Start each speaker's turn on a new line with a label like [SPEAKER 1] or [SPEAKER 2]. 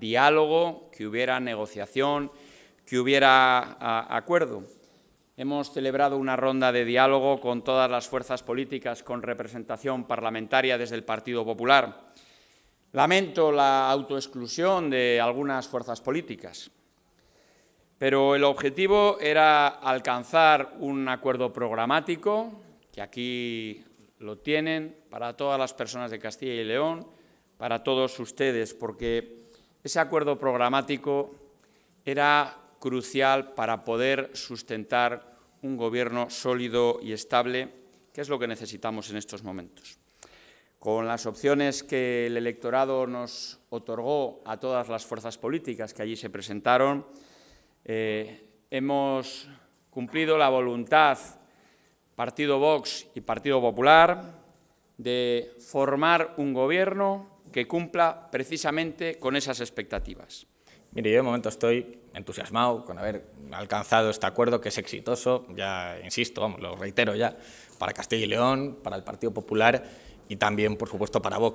[SPEAKER 1] diálogo, que hubiera negociación, que hubiera ah, acuerdo. Hemos celebrado una ronda de diálogo con todas las fuerzas políticas con representación parlamentaria desde el Partido Popular. Lamento la autoexclusión de algunas fuerzas políticas, pero el objetivo era alcanzar un acuerdo programático, que aquí lo tienen, para todas las personas de Castilla y León, para todos ustedes, porque ese acuerdo programático era crucial para poder sustentar un gobierno sólido y estable, que es lo que necesitamos en estos momentos. Con las opciones que el electorado nos otorgó a todas las fuerzas políticas que allí se presentaron, eh, hemos cumplido la voluntad Partido Vox y Partido Popular de formar un gobierno que cumpla precisamente con esas expectativas.
[SPEAKER 2] Mire, yo de momento estoy entusiasmado con haber alcanzado este acuerdo que es exitoso, ya insisto, vamos, lo reitero ya, para Castilla y León, para el Partido Popular y también, por supuesto, para Vox.